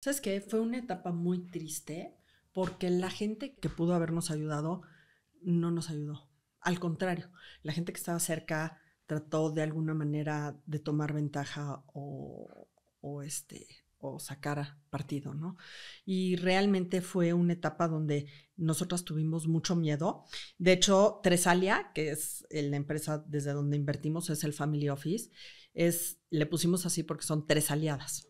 ¿Sabes qué? Fue una etapa muy triste porque la gente que pudo habernos ayudado no nos ayudó. Al contrario, la gente que estaba cerca trató de alguna manera de tomar ventaja o, este, o sacar partido, ¿no? Y realmente fue una etapa donde nosotras tuvimos mucho miedo. De hecho, Tresalia, que es la empresa desde donde invertimos, es el Family Office, es, le pusimos así porque son tres aliadas,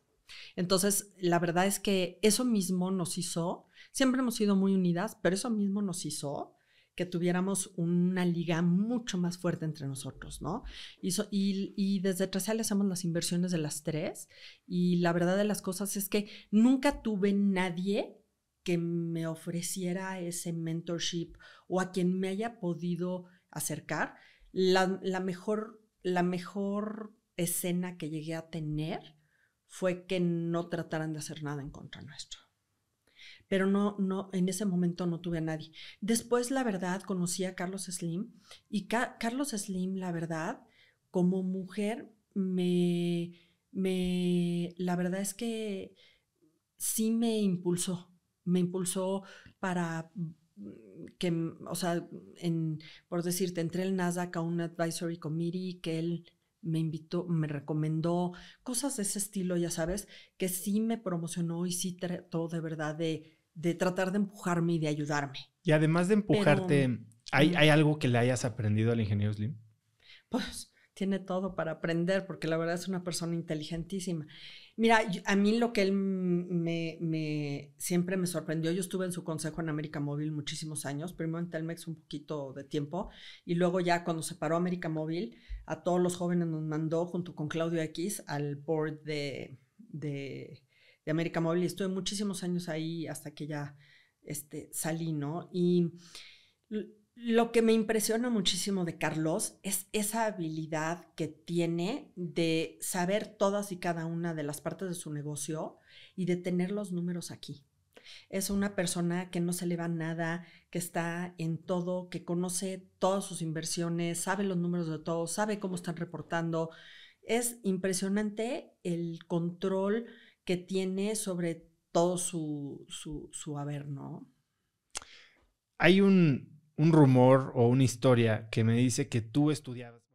entonces, la verdad es que eso mismo nos hizo, siempre hemos sido muy unidas, pero eso mismo nos hizo que tuviéramos una liga mucho más fuerte entre nosotros, ¿no? Y, y, y desde Tracial hacemos las inversiones de las tres y la verdad de las cosas es que nunca tuve nadie que me ofreciera ese mentorship o a quien me haya podido acercar. La, la mejor, la mejor escena que llegué a tener fue que no trataran de hacer nada en contra nuestro. Pero no, no, en ese momento no tuve a nadie. Después, la verdad, conocí a Carlos Slim y Carlos Slim, la verdad, como mujer, me, me, la verdad es que sí me impulsó, me impulsó para que, o sea, por decirte, entré el NASDAQ a un advisory committee que él me invitó, me recomendó cosas de ese estilo, ya sabes, que sí me promocionó y sí trató de verdad de, tratar de empujarme y de ayudarme. Y además de empujarte, ¿hay, ¿hay algo que le hayas aprendido al ingeniero Slim? Pues tiene todo para aprender, porque la verdad es una persona inteligentísima. Mira, a mí lo que él me, siempre me sorprendió. Yo estuve en su consejo en América Móvil muchísimos años, primero en Telmex un poquito de tiempo, y luego ya cuando se paró América Móvil, a todos los jóvenes nos mandó junto con Claudio X al board de, América Móvil. Y estuve muchísimos años ahí hasta que ya este, salí, ¿no? Y lo que me impresiona muchísimo de Carlos es esa habilidad que tiene de saber todas y cada una de las partes de su negocio y de tener los números aquí. Es una persona que no se le va nada, que está en todo, que conoce todas sus inversiones, sabe los números de todos sabe cómo están reportando. Es impresionante el control que tiene sobre todo su, su, su haber, ¿no? Hay un, un rumor o una historia que me dice que tú estudiabas